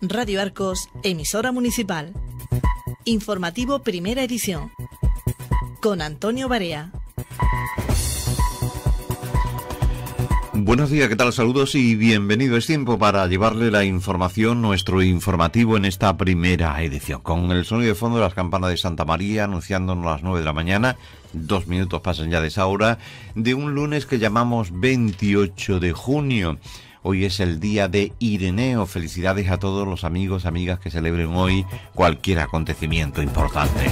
Radio Arcos, emisora municipal. Informativo Primera Edición. Con Antonio Barea. Buenos días, ¿qué tal? Saludos y bienvenido. Es tiempo para llevarle la información, nuestro informativo en esta primera edición. Con el sonido de fondo de las campanas de Santa María anunciándonos a las 9 de la mañana, dos minutos pasan ya de esa hora, de un lunes que llamamos 28 de junio. Hoy es el día de Ireneo. Felicidades a todos los amigos, amigas que celebren hoy cualquier acontecimiento importante.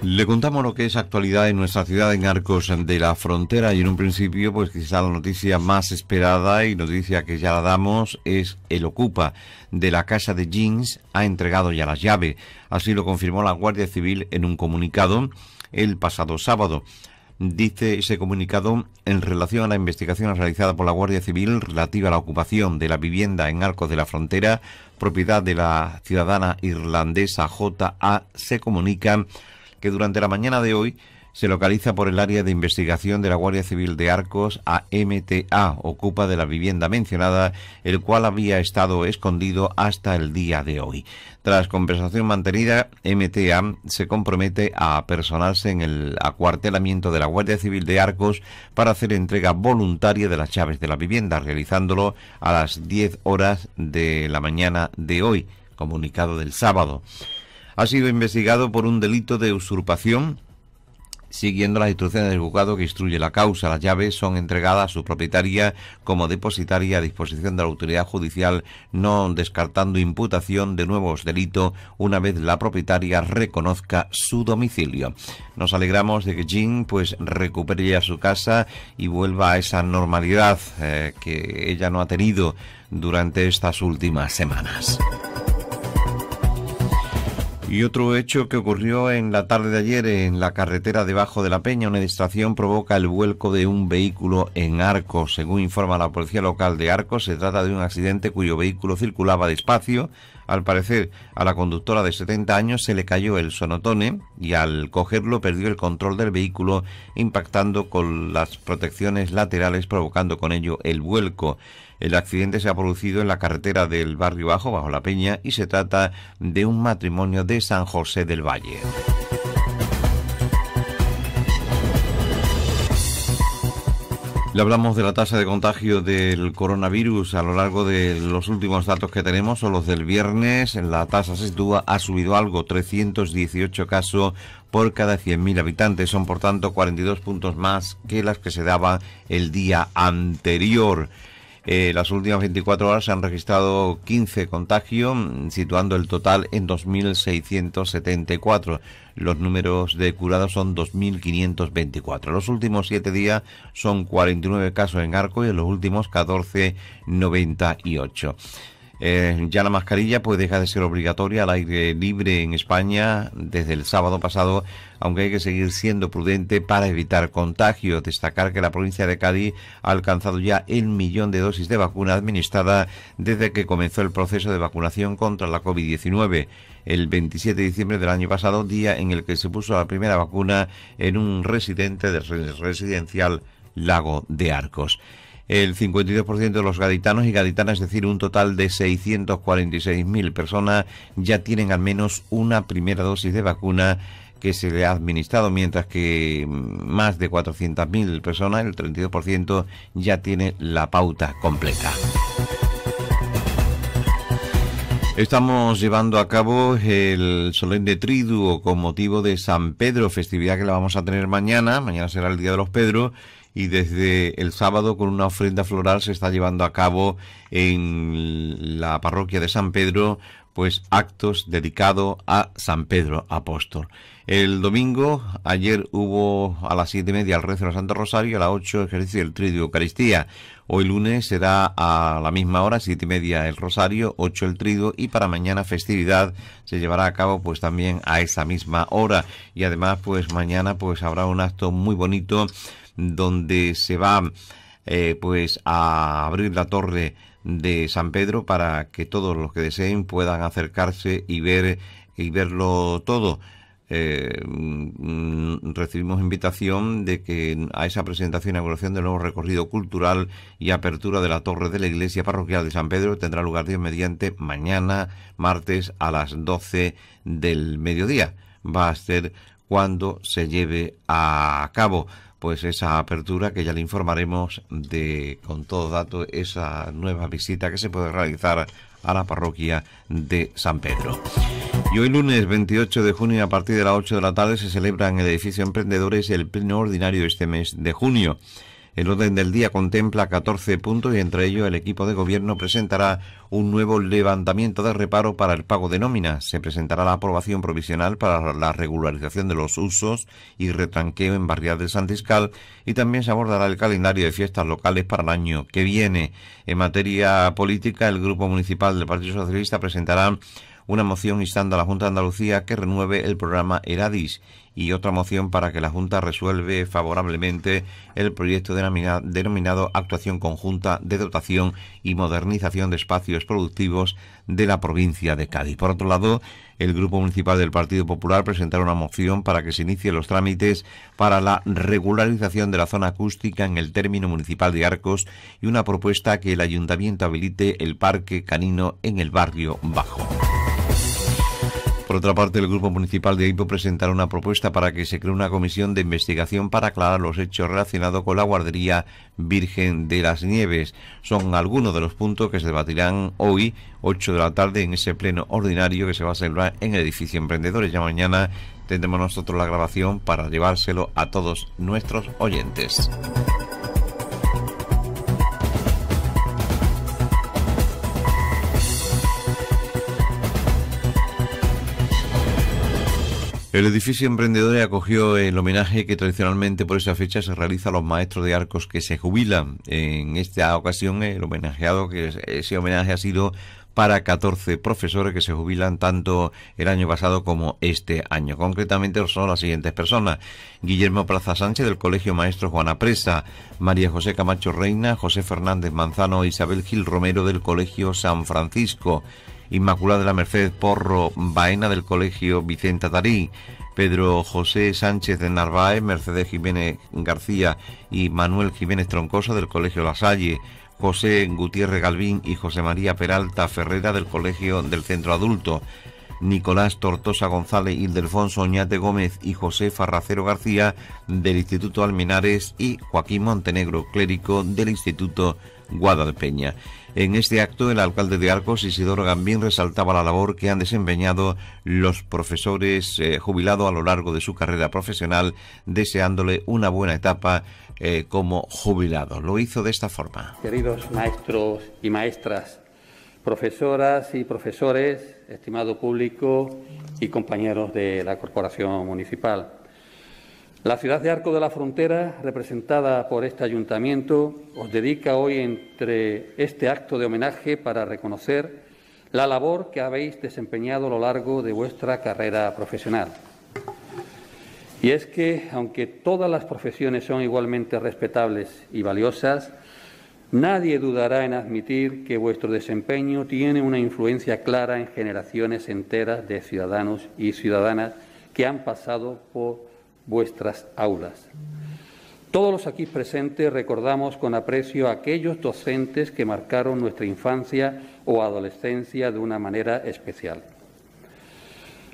Le contamos lo que es actualidad en nuestra ciudad en Arcos de la Frontera y en un principio pues quizá la noticia más esperada y noticia que ya la damos es el Ocupa de la casa de Jeans ha entregado ya la llave. Así lo confirmó la Guardia Civil en un comunicado el pasado sábado dice ese comunicado en relación a la investigación realizada por la Guardia Civil relativa a la ocupación de la vivienda en Arcos de la Frontera, propiedad de la ciudadana irlandesa J.A. se comunica que durante la mañana de hoy se localiza por el área de investigación de la Guardia Civil de Arcos a MTA, ocupa de la vivienda mencionada, el cual había estado escondido hasta el día de hoy. Tras conversación mantenida, MTA se compromete a personarse en el acuartelamiento de la Guardia Civil de Arcos para hacer entrega voluntaria de las llaves de la vivienda, realizándolo a las 10 horas de la mañana de hoy, comunicado del sábado. Ha sido investigado por un delito de usurpación siguiendo las instrucciones del juzgado que instruye la causa. Las llaves son entregadas a su propietaria como depositaria a disposición de la autoridad judicial, no descartando imputación de nuevos delitos una vez la propietaria reconozca su domicilio. Nos alegramos de que Jean pues recupere ya su casa y vuelva a esa normalidad eh, que ella no ha tenido durante estas últimas semanas. Y otro hecho que ocurrió en la tarde de ayer en la carretera debajo de la Peña, una distracción provoca el vuelco de un vehículo en arco. Según informa la policía local de Arcos, se trata de un accidente cuyo vehículo circulaba despacio al parecer, a la conductora de 70 años se le cayó el sonotone y al cogerlo perdió el control del vehículo impactando con las protecciones laterales provocando con ello el vuelco. El accidente se ha producido en la carretera del barrio bajo, bajo la peña, y se trata de un matrimonio de San José del Valle. hablamos de la tasa de contagio del coronavirus a lo largo de los últimos datos que tenemos, son los del viernes. La tasa se sitúa, ha subido algo, 318 casos por cada 100.000 habitantes. Son, por tanto, 42 puntos más que las que se daban el día anterior. Eh, las últimas 24 horas se han registrado 15 contagios, situando el total en 2.674. Los números de curados son 2.524. Los últimos 7 días son 49 casos en arco y en los últimos 14, 98. Eh, ya la mascarilla pues, deja de ser obligatoria al aire libre en España desde el sábado pasado aunque hay que seguir siendo prudente para evitar contagios. Destacar que la provincia de Cádiz ha alcanzado ya el millón de dosis de vacuna administrada desde que comenzó el proceso de vacunación contra la COVID-19 el 27 de diciembre del año pasado, día en el que se puso la primera vacuna en un residente del residencial Lago de Arcos el 52% de los gaditanos y gaditanas, es decir, un total de 646.000 personas, ya tienen al menos una primera dosis de vacuna que se le ha administrado, mientras que más de 400.000 personas, el 32%, ya tiene la pauta completa. Estamos llevando a cabo el solemne triduo con motivo de San Pedro, festividad que la vamos a tener mañana, mañana será el Día de los Pedros, y desde el sábado con una ofrenda floral se está llevando a cabo en la parroquia de San Pedro, pues actos dedicados a San Pedro Apóstol. El domingo, ayer hubo a las siete y media el rezo del Santo Rosario, a las 8 ejercicio del Trío de Eucaristía. Hoy lunes será a la misma hora, siete y media el Rosario, ocho el trío y para mañana festividad se llevará a cabo pues también a esa misma hora. Y además pues mañana pues habrá un acto muy bonito donde se va eh, pues a abrir la torre de San Pedro para que todos los que deseen puedan acercarse y ver y verlo todo eh, mm, recibimos invitación de que a esa presentación y inauguración del nuevo recorrido cultural y apertura de la torre de la iglesia parroquial de San Pedro tendrá lugar Dios mediante mañana, martes, a las 12 del mediodía. Va a ser cuando se lleve a cabo pues esa apertura que ya le informaremos de con todo dato esa nueva visita que se puede realizar a la parroquia de San Pedro. Y hoy lunes 28 de junio a partir de las 8 de la tarde se celebra en el edificio Emprendedores el pleno ordinario este mes de junio. El orden del día contempla 14 puntos y entre ellos el equipo de gobierno presentará un nuevo levantamiento de reparo para el pago de nóminas. Se presentará la aprobación provisional para la regularización de los usos y retranqueo en Barrial de Santiscal y también se abordará el calendario de fiestas locales para el año que viene. En materia política, el Grupo Municipal del Partido Socialista presentará una moción instando a la Junta de Andalucía que renueve el programa Eradis y otra moción para que la Junta resuelve favorablemente el proyecto denominado Actuación Conjunta de Dotación y Modernización de Espacios Productivos de la provincia de Cádiz. Por otro lado, el Grupo Municipal del Partido Popular presentará una moción para que se inicie los trámites para la regularización de la zona acústica en el término municipal de Arcos y una propuesta que el Ayuntamiento habilite el Parque Canino en el barrio Bajo. Por otra parte, el Grupo Municipal de Aipo presentará una propuesta para que se cree una comisión de investigación para aclarar los hechos relacionados con la guardería Virgen de las Nieves. Son algunos de los puntos que se debatirán hoy, 8 de la tarde, en ese pleno ordinario que se va a celebrar en el edificio Emprendedores. Ya mañana tendremos nosotros la grabación para llevárselo a todos nuestros oyentes. El edificio emprendedor acogió el homenaje que tradicionalmente por esa fecha se realiza a los maestros de arcos que se jubilan. En esta ocasión el homenajeado, que ese homenaje ha sido para 14 profesores que se jubilan tanto el año pasado como este año. Concretamente son las siguientes personas. Guillermo Plaza Sánchez del Colegio Maestro Juana Presa, María José Camacho Reina, José Fernández Manzano, Isabel Gil Romero del Colegio San Francisco, Inmaculada de la Merced Porro Baena del Colegio Vicenta Tarí, Pedro José Sánchez de Narváez, Mercedes Jiménez García y Manuel Jiménez Troncosa del Colegio La Salle, José Gutiérrez Galvín y José María Peralta Ferrera del Colegio del Centro Adulto. Nicolás Tortosa González, Ildefonso Oñate Gómez y José Farracero García del Instituto Almenares y Joaquín Montenegro, Clérico del Instituto en este acto, el alcalde de Arcos, Isidoro Gambín, resaltaba la labor que han desempeñado los profesores eh, jubilados a lo largo de su carrera profesional, deseándole una buena etapa eh, como jubilado. Lo hizo de esta forma. Queridos maestros y maestras, profesoras y profesores, estimado público y compañeros de la Corporación Municipal. La ciudad de Arco de la Frontera, representada por este ayuntamiento, os dedica hoy entre este acto de homenaje para reconocer la labor que habéis desempeñado a lo largo de vuestra carrera profesional. Y es que, aunque todas las profesiones son igualmente respetables y valiosas, nadie dudará en admitir que vuestro desempeño tiene una influencia clara en generaciones enteras de ciudadanos y ciudadanas que han pasado por vuestras aulas. Todos los aquí presentes recordamos con aprecio a aquellos docentes que marcaron nuestra infancia o adolescencia de una manera especial.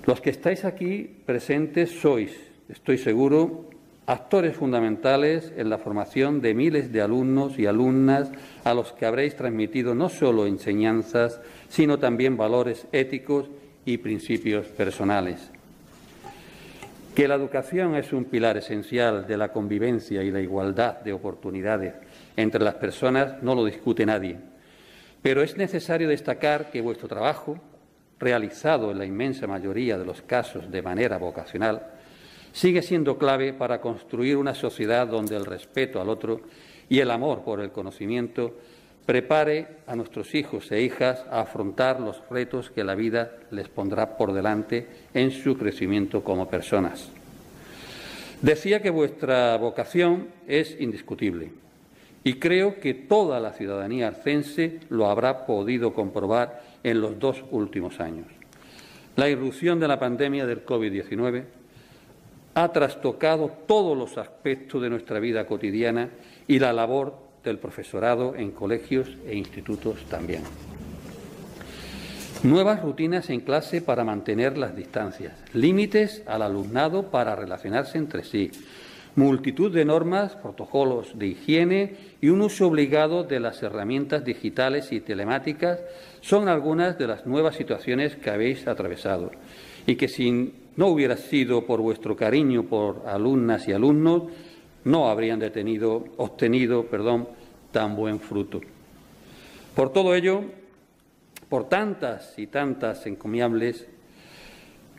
Los que estáis aquí presentes sois, estoy seguro, actores fundamentales en la formación de miles de alumnos y alumnas a los que habréis transmitido no solo enseñanzas, sino también valores éticos y principios personales que la educación es un pilar esencial de la convivencia y la igualdad de oportunidades entre las personas no lo discute nadie. Pero es necesario destacar que vuestro trabajo, realizado en la inmensa mayoría de los casos de manera vocacional, sigue siendo clave para construir una sociedad donde el respeto al otro y el amor por el conocimiento prepare a nuestros hijos e hijas a afrontar los retos que la vida les pondrá por delante en su crecimiento como personas. Decía que vuestra vocación es indiscutible y creo que toda la ciudadanía arcense lo habrá podido comprobar en los dos últimos años. La irrupción de la pandemia del COVID-19 ha trastocado todos los aspectos de nuestra vida cotidiana y la labor del profesorado en colegios e institutos también. Nuevas rutinas en clase para mantener las distancias, límites al alumnado para relacionarse entre sí, multitud de normas, protocolos de higiene y un uso obligado de las herramientas digitales y telemáticas son algunas de las nuevas situaciones que habéis atravesado y que si no hubiera sido por vuestro cariño por alumnas y alumnos, no habrían detenido, obtenido perdón, tan buen fruto. Por todo ello, por tantas y tantas encomiables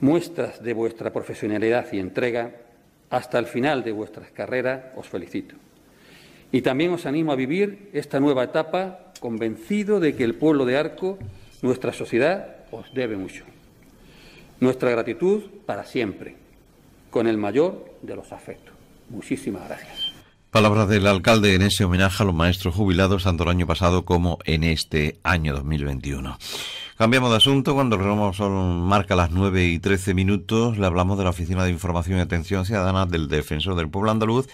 muestras de vuestra profesionalidad y entrega, hasta el final de vuestras carreras os felicito. Y también os animo a vivir esta nueva etapa convencido de que el pueblo de Arco, nuestra sociedad, os debe mucho. Nuestra gratitud para siempre, con el mayor de los afectos. Muchísimas gracias. Palabras del alcalde en ese homenaje a los maestros jubilados, tanto el año pasado como en este año 2021. Cambiamos de asunto. Cuando el son marca las 9 y 13 minutos, le hablamos de la Oficina de Información y Atención Ciudadana del Defensor del Pueblo Andaluz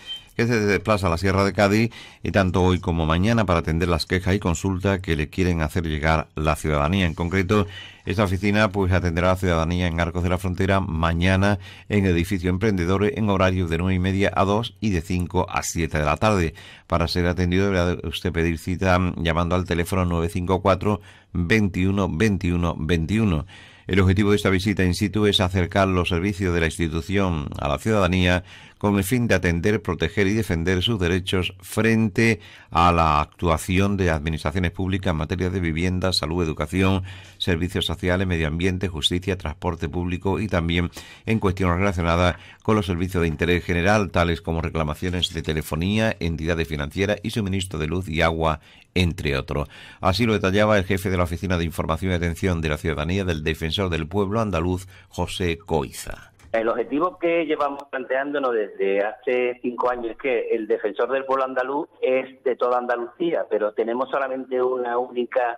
se desplaza a la Sierra de Cádiz, y tanto hoy como mañana, para atender las quejas y consultas que le quieren hacer llegar la ciudadanía. En concreto, esta oficina pues atenderá a la ciudadanía en Arcos de la Frontera mañana en edificio Emprendedores en horarios de 9 y media a 2 y de 5 a 7 de la tarde. Para ser atendido deberá usted pedir cita llamando al teléfono 954 21 21 21. El objetivo de esta visita in situ es acercar los servicios de la institución a la ciudadanía con el fin de atender, proteger y defender sus derechos frente a la actuación de administraciones públicas en materia de vivienda, salud, educación, servicios sociales, medio ambiente, justicia, transporte público y también en cuestiones relacionadas con los servicios de interés general, tales como reclamaciones de telefonía, entidades financieras y suministro de luz y agua entre otros. Así lo detallaba el jefe de la Oficina de Información y Atención de la Ciudadanía del Defensor del Pueblo andaluz, José Coiza. El objetivo que llevamos planteándonos desde hace cinco años es que el defensor del pueblo andaluz es de toda Andalucía, pero tenemos solamente una única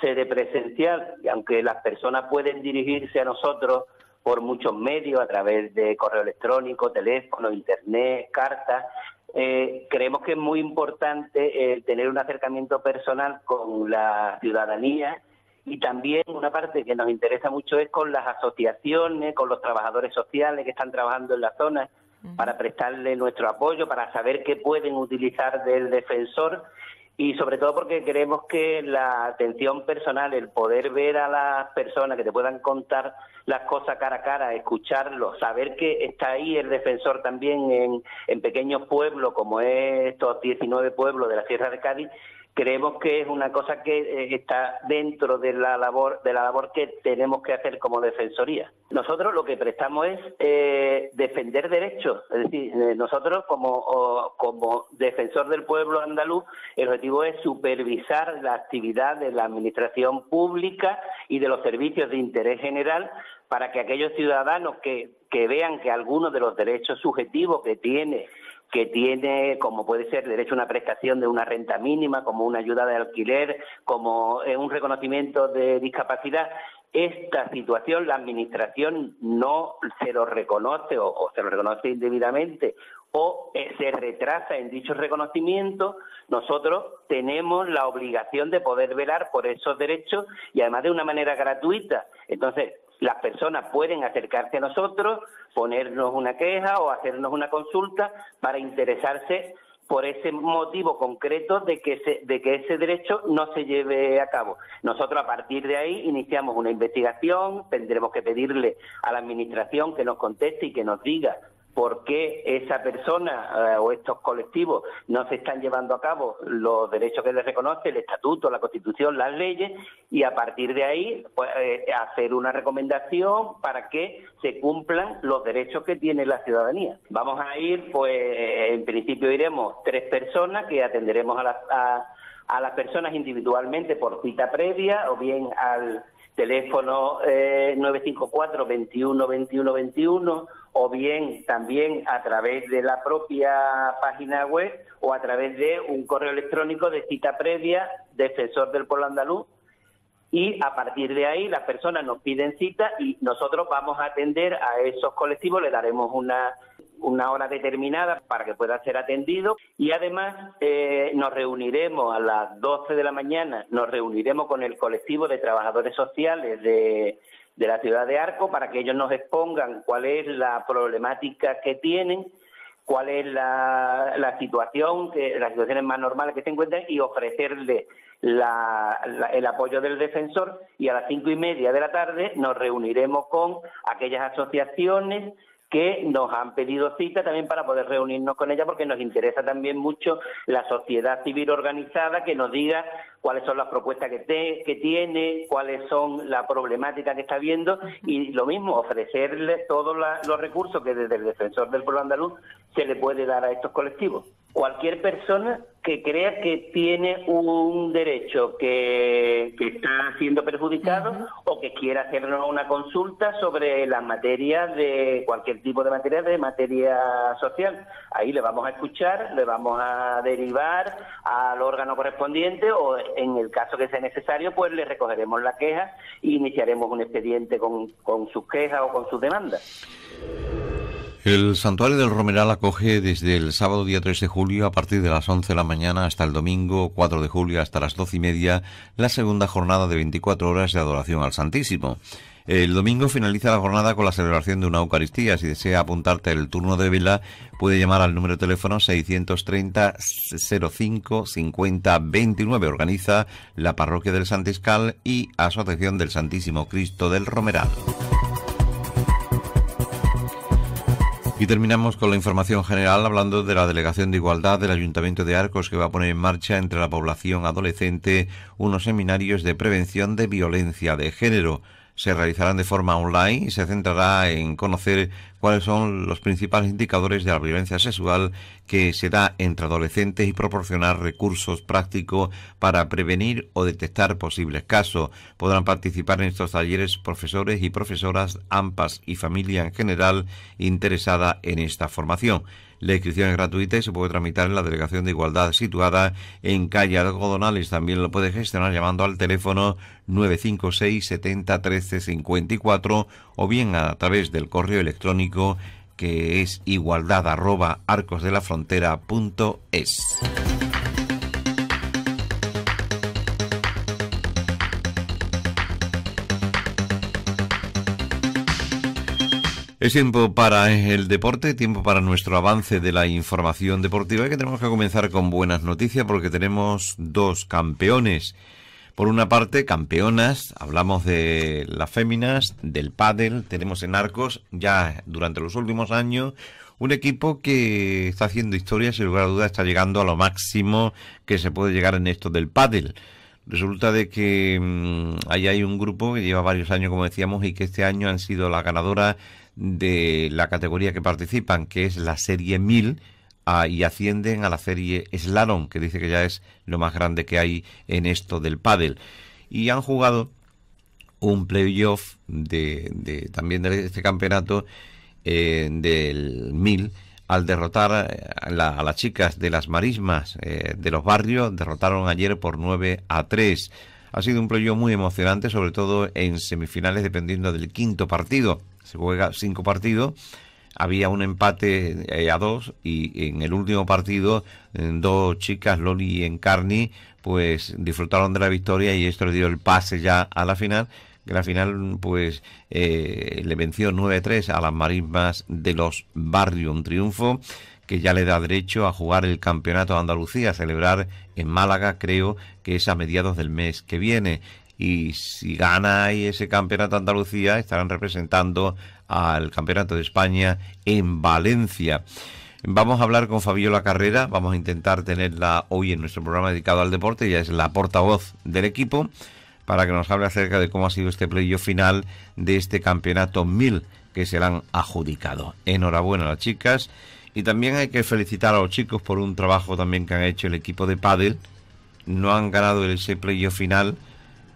sede presencial, y aunque las personas pueden dirigirse a nosotros por muchos medios, a través de correo electrónico, teléfono, internet, cartas, eh, creemos que es muy importante eh, tener un acercamiento personal con la ciudadanía y también una parte que nos interesa mucho es con las asociaciones, con los trabajadores sociales que están trabajando en la zona para prestarle nuestro apoyo, para saber qué pueden utilizar del defensor y sobre todo porque queremos que la atención personal, el poder ver a las personas que te puedan contar las cosas cara a cara, escucharlo, saber que está ahí el defensor también en, en pequeños pueblos como estos 19 pueblos de la Sierra de Cádiz creemos que es una cosa que eh, está dentro de la labor de la labor que tenemos que hacer como defensoría. Nosotros lo que prestamos es eh, defender derechos, es decir, eh, nosotros como defensor del pueblo andaluz, el objetivo es supervisar la actividad de la administración pública y de los servicios de interés general para que aquellos ciudadanos que, que vean que algunos de los derechos subjetivos que tiene que tiene, como puede ser derecho a una prestación de una renta mínima, como una ayuda de alquiler, como eh, un reconocimiento de discapacidad, esta situación la Administración no se lo reconoce o, se lo reconoce indebidamente o eh, se retrasa en dicho reconocimiento, nosotros tenemos la obligación de poder velar por esos derechos y además de una manera gratuita. Entonces, las personas pueden acercarse a nosotros, ponernos una queja o hacernos una consulta para interesarse por ese motivo concreto de que, ese, derecho no se lleve a cabo. Nosotros a partir de ahí iniciamos una investigación, tendremos que pedirle a la Administración que nos conteste y que nos diga por qué esa persona eh, o estos colectivos no se están llevando a cabo los derechos que les reconoce el estatuto, la constitución, las leyes y a partir de ahí pues, eh, hacer una recomendación para que se cumplan los derechos que tiene la ciudadanía. Vamos a ir, pues en principio iremos tres personas que atenderemos a las, a, las personas individualmente por cita previa o bien al teléfono 954 21 21 21 o bien también a través de la propia página web o a través de un correo electrónico de cita previa, defensor del pueblo andaluz. Y a partir de ahí las personas nos piden cita y nosotros vamos a atender a esos colectivos, le daremos una, una hora determinada para que pueda ser atendido y además eh, nos reuniremos a las 12 de la mañana, nos reuniremos con el colectivo de trabajadores sociales de, de la ciudad de Arco para que ellos nos expongan cuál es la problemática que tienen, cuál es la, situación, que, las situaciones más normales que se encuentran y ofrecerle la, el apoyo del defensor y a las cinco y media de la tarde nos reuniremos con aquellas asociaciones que nos han pedido cita también para poder reunirnos con ella porque nos interesa también mucho la sociedad civil organizada que nos diga cuáles son las propuestas que, tiene, cuáles son las problemáticas que está viendo y lo mismo, ofrecerle todos los recursos que desde el defensor del pueblo andaluz se le puede dar a estos colectivos cualquier persona que crea que tiene un derecho que, está siendo perjudicado o que quiera hacernos una consulta sobre las materias de cualquier tipo de materia de materia social. Ahí le vamos a escuchar, le vamos a derivar al órgano correspondiente o en el caso que sea necesario, pues le recogeremos la queja e iniciaremos un expediente con, con sus quejas o con sus demandas. El Santuario del Romeral acoge desde el sábado día 3 de julio a partir de las 11 de la mañana hasta el domingo 4 de julio hasta las 12 y media la segunda jornada de 24 horas de adoración al Santísimo. El domingo finaliza la jornada con la celebración de una Eucaristía. Si desea apuntarte el turno de vela, puede llamar al número de teléfono 630-05-50-29. Organiza la Parroquia del Santiscal y Asociación del Santísimo Cristo del Romeral. Y terminamos con la información general hablando de la Delegación de Igualdad del Ayuntamiento de Arcos que va a poner en marcha entre la población adolescente unos seminarios de prevención de violencia de género se realizarán de forma online y se centrará en conocer cuáles son los principales indicadores de la violencia sexual que se da entre adolescentes y proporcionar recursos prácticos para prevenir o detectar posibles casos. Podrán participar en estos talleres profesores y profesoras, AMPAS y familia en general interesada en esta formación. La inscripción es gratuita y se puede tramitar en la Delegación de Igualdad situada en calle Algodonales. También lo puede gestionar llamando al teléfono 956 70 13 54 o bien a través del correo electrónico que es igualdad Es tiempo para el deporte, tiempo para nuestro avance de la información deportiva y que tenemos que comenzar con buenas noticias porque tenemos dos campeones. Por una parte, campeonas, hablamos de las féminas, del pádel, tenemos en Arcos ya durante los últimos años un equipo que está haciendo historia, sin lugar a dudas está llegando a lo máximo que se puede llegar en esto del pádel. Resulta de que mm, ahí hay un grupo que lleva varios años, como decíamos, y que este año han sido la ganadora de la categoría que participan, que es la Serie 1000, ah, y ascienden a la Serie Slalom, que dice que ya es lo más grande que hay en esto del pádel. Y han jugado un playoff de, también de este campeonato eh, del 1000 al derrotar eh, a, las chicas de las marismas eh, de los barrios, derrotaron ayer por 9 a 3. Ha sido un proyecto muy emocionante, sobre todo en semifinales, dependiendo del quinto partido. Se juega cinco partidos. Había un empate eh, a dos y en el último partido dos chicas, Loli y Encarni, pues disfrutaron de la victoria y esto le dio el pase ya a la final la final pues eh, le venció 9-3 a las marismas de los barrios. Un triunfo que ya le da derecho a jugar el Campeonato de Andalucía, a celebrar en Málaga, creo que es a mediados del mes que viene. Y si gana ese Campeonato de Andalucía, estarán representando al Campeonato de España en Valencia. Vamos a hablar con Fabiola Carrera, vamos a intentar tenerla hoy en nuestro programa dedicado al deporte, ella es la portavoz del equipo, para que nos hable acerca de cómo ha sido este playoff final de este campeonato 1000 que se le han adjudicado. Enhorabuena a las chicas y también hay que felicitar a los chicos por un trabajo también que han hecho el equipo de pádel. No han ganado ese playoff final,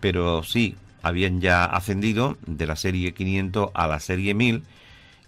pero sí habían ya ascendido de la serie 500 a la serie 1000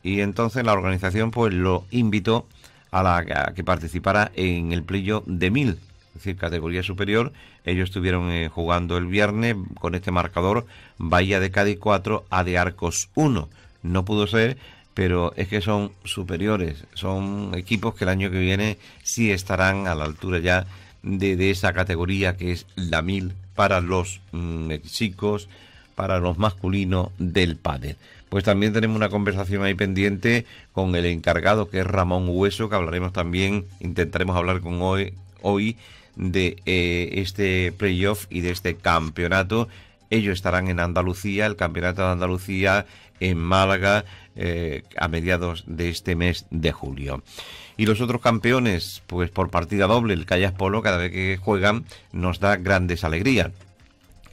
y entonces la organización pues lo invitó a, la, que participara en el Playo de 1000, es decir, categoría superior. Ellos estuvieron eh, jugando el viernes con este marcador Bahía de Cádiz 4 a de Arcos 1. No pudo ser pero es que son superiores, son equipos que el año que viene sí estarán a la altura ya de, esa categoría que es la mil para los mm, chicos, para los masculinos del pádel. Pues también tenemos una conversación ahí pendiente con el encargado que es Ramón Hueso, que hablaremos también, intentaremos hablar con hoy, hoy de eh, este playoff y de este campeonato ellos estarán en Andalucía, el Campeonato de Andalucía en Málaga eh, a mediados de este mes de julio. Y los otros campeones, pues por partida doble, el Callas Polo, cada vez que juegan nos da grandes alegrías.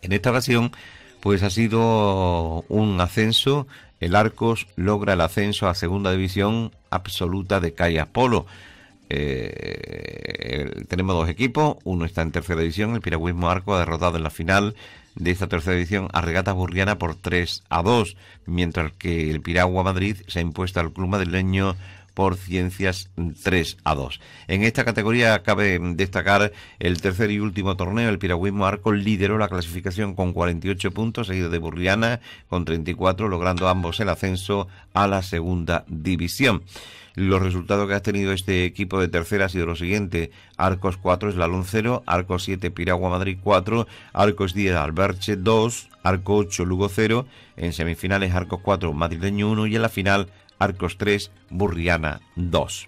En esta ocasión, pues ha sido un ascenso. El Arcos logra el ascenso a Segunda División Absoluta de Callas Polo. Eh, tenemos dos equipos, uno está en tercera división, el Piragüismo Arco ha derrotado en la final de esta tercera edición a Regata Burriana por 3 a 2, mientras que el Piragua Madrid se ha impuesto al Club Madrileño por Ciencias 3 a 2. En esta categoría cabe destacar el tercer y último torneo, el piragüismo arco lideró la clasificación con 48 puntos, seguido de Burriana con 34, logrando ambos el ascenso a la segunda división. Los resultados que ha tenido este equipo de tercera ha sido lo siguiente. Arcos 4, es Lalón 0, Arcos 7, Piragua Madrid 4, Arcos 10, Alberche 2, Arco 8, Lugo 0, en semifinales Arcos 4, Madrileño 1 y en la final Arcos 3, Burriana 2.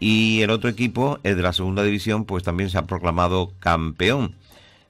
Y el otro equipo, el de la segunda división, pues también se ha proclamado campeón.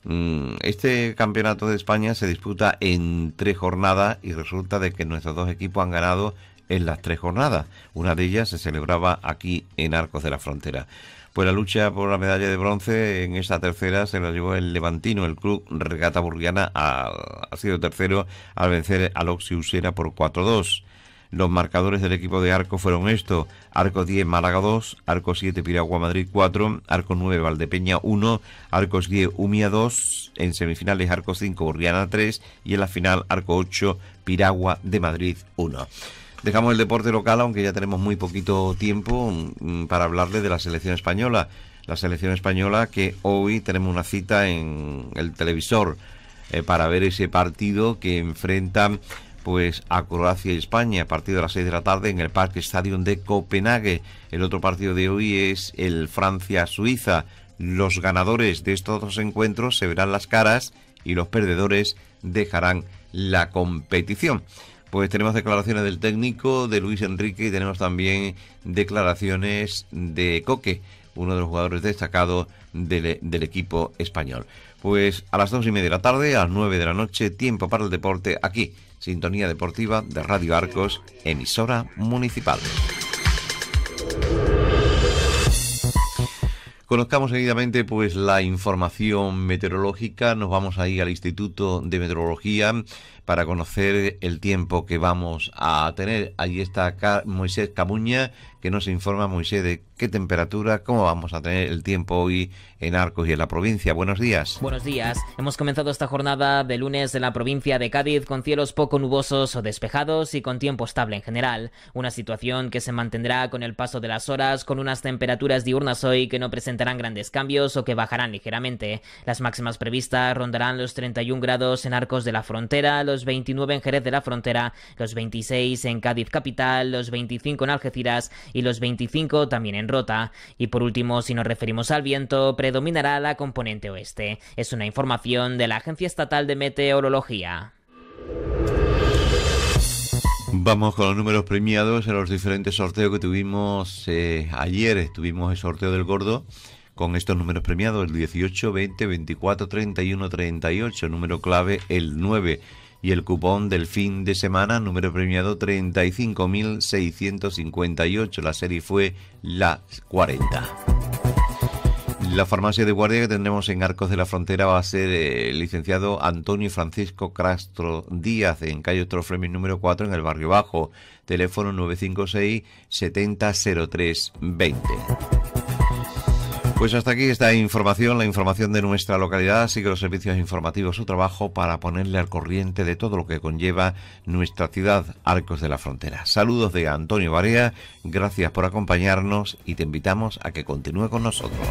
Mm, este campeonato de España se disputa en tres jornadas y resulta de que nuestros dos equipos han ganado en las tres jornadas. Una de ellas se celebraba aquí en Arcos de la Frontera. Pues la lucha por la medalla de bronce en esta tercera se la llevó el Levantino, el club Regata burriana ha, sido tercero al vencer al Oxiusera por 4-2. Los marcadores del equipo de Arco fueron estos: Arco 10 Málaga 2, Arco 7 Piragua Madrid 4, Arco 9 Valdepeña 1, Arcos 10 Umia 2, en semifinales Arco 5 Urriana 3 y en la final Arco 8 Piragua de Madrid 1. Dejamos el deporte local, aunque ya tenemos muy poquito tiempo mm, mm, para hablarle de la selección española. La selección española que hoy tenemos una cita en el televisor eh, para ver ese partido que enfrentan pues a Croacia y España a partir de las 6 de la tarde en el Parque Stadium de Copenhague. El otro partido de hoy es el Francia-Suiza. Los ganadores de estos dos encuentros se verán las caras y los perdedores dejarán la competición. Pues tenemos declaraciones del técnico, de Luis Enrique y tenemos también declaraciones de Coque, uno de los jugadores destacados del equipo español. Pues a las dos y media de la tarde, a las nueve de la noche, tiempo para el deporte, aquí, Sintonía Deportiva de Radio Arcos, emisora municipal. Conozcamos seguidamente pues la información meteorológica. Nos vamos a ir al Instituto de Meteorología para conocer el tiempo que vamos a tener. Allí está Moisés Camuña, que nos informa Moisés de qué temperatura, cómo vamos a tener el tiempo hoy en Arcos y en la provincia. Buenos días. Buenos días. Hemos comenzado esta jornada de lunes en la provincia de Cádiz con cielos poco nubosos o despejados y con tiempo estable en general. Una situación que se mantendrá con el paso de las horas, con unas temperaturas diurnas hoy que no presentarán grandes cambios o que bajarán ligeramente. Las máximas previstas rondarán los 31 grados en Arcos de la Frontera, los 29 en Jerez de la Frontera, los 26 en Cádiz Capital, los 25 en Algeciras y los 25 también en rota. Y por último, si nos referimos al viento, predominará la componente oeste. Es una información de la Agencia Estatal de Meteorología. Vamos con los números premiados en los diferentes sorteos que tuvimos eh, ayer. Tuvimos el sorteo del gordo con estos números premiados, el 18, 20, 24, 31, 38, número clave el 9 y el cupón del fin de semana, número premiado 35.658. La serie fue la 40. La farmacia de guardia que tendremos en Arcos de la Frontera va a ser eh, el licenciado Antonio Francisco Castro Díaz en calle Ostrofremis número 4 en el Barrio Bajo. Teléfono 956 700320. Pues hasta aquí esta información, la información de nuestra localidad. Sigue los servicios informativos su trabajo para ponerle al corriente de todo lo que conlleva nuestra ciudad, Arcos de la Frontera. Saludos de Antonio Barea, gracias por acompañarnos y te invitamos a que continúe con nosotros.